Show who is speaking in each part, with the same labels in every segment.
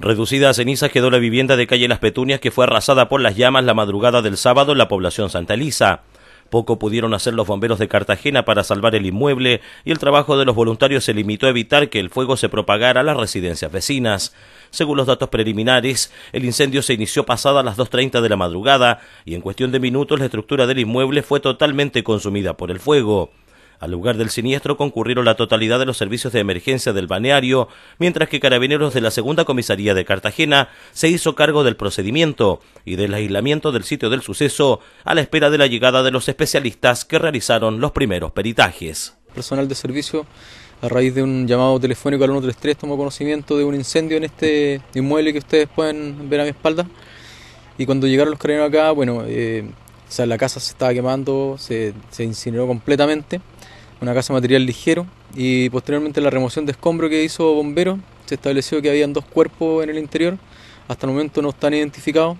Speaker 1: Reducida a cenizas quedó la vivienda de calle Las Petunias que fue arrasada por las llamas la madrugada del sábado en la población Santa Elisa. Poco pudieron hacer los bomberos de Cartagena para salvar el inmueble y el trabajo de los voluntarios se limitó a evitar que el fuego se propagara a las residencias vecinas. Según los datos preliminares, el incendio se inició pasada las 2.30 de la madrugada y en cuestión de minutos la estructura del inmueble fue totalmente consumida por el fuego. Al lugar del siniestro concurrieron la totalidad de los servicios de emergencia del baneario, mientras que carabineros de la segunda comisaría de Cartagena se hizo cargo del procedimiento y del aislamiento del sitio del suceso a la espera de la llegada de los especialistas que realizaron los primeros peritajes.
Speaker 2: Personal de servicio a raíz de un llamado telefónico al 133 tomó conocimiento de un incendio en este inmueble que ustedes pueden ver a mi espalda. Y cuando llegaron los carabineros acá, bueno, eh, sea, la casa se estaba quemando, se, se incineró completamente una casa material ligero y posteriormente la remoción de escombro que hizo Bombero se estableció que habían dos cuerpos en el interior, hasta el momento no están identificados.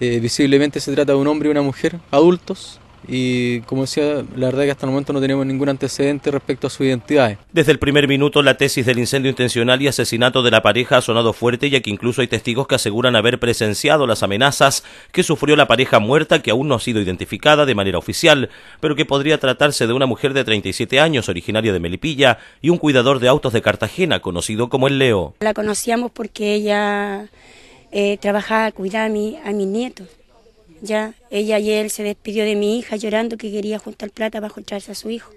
Speaker 2: Eh, visiblemente se trata de un hombre y una mujer adultos y como decía, la verdad es que hasta el momento no tenemos ningún antecedente respecto a su identidad.
Speaker 1: Desde el primer minuto la tesis del incendio intencional y asesinato de la pareja ha sonado fuerte ya que incluso hay testigos que aseguran haber presenciado las amenazas que sufrió la pareja muerta que aún no ha sido identificada de manera oficial, pero que podría tratarse de una mujer de 37 años originaria de Melipilla y un cuidador de autos de Cartagena conocido como el Leo.
Speaker 3: La conocíamos porque ella eh, trabajaba a cuidar a, mi, a mis nietos. Ya, ella y él se despidió de mi hija llorando que quería juntar plata para juntarse a su hijo.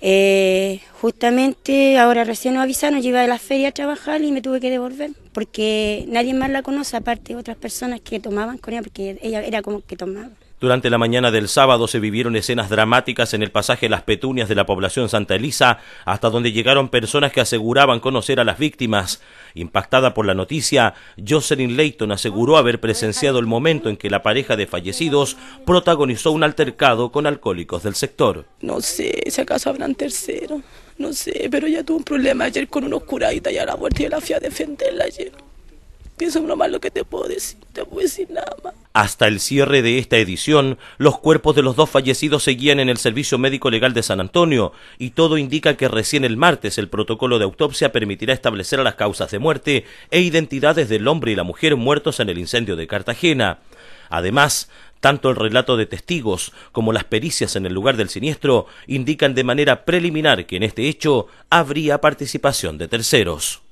Speaker 3: Eh, justamente ahora recién nos avisaron, yo iba de la feria a trabajar y me tuve que devolver, porque nadie más la conoce, aparte de otras personas que tomaban con ella, porque ella era como que tomaba.
Speaker 1: Durante la mañana del sábado se vivieron escenas dramáticas en el pasaje Las Petunias de la población Santa Elisa, hasta donde llegaron personas que aseguraban conocer a las víctimas. Impactada por la noticia, Jocelyn Leighton aseguró haber presenciado el momento en que la pareja de fallecidos protagonizó un altercado con alcohólicos del sector.
Speaker 2: No sé, si acaso habrán tercero, no sé, pero ya tuvo un problema ayer con unos curaditas y a la muerte y la fui a defenderla ayer lo que te puedo decir, te decir nada
Speaker 1: Hasta el cierre de esta edición, los cuerpos de los dos fallecidos seguían en el Servicio Médico Legal de San Antonio, y todo indica que recién el martes el protocolo de autopsia permitirá establecer las causas de muerte e identidades del hombre y la mujer muertos en el incendio de Cartagena. Además, tanto el relato de testigos como las pericias en el lugar del siniestro indican de manera preliminar que en este hecho habría participación de terceros.